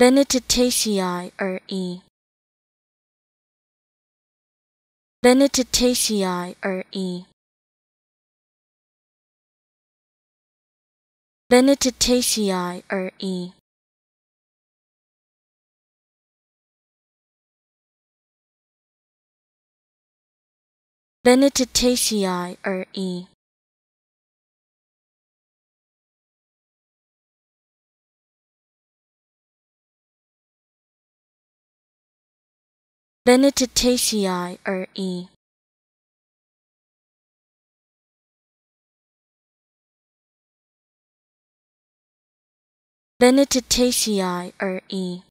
Benedictaceae are E. Benedictaceae are E. Benedictaceae are E. Benedictaceae are E. Benedictaceae 而已。Benedictaceae 而已。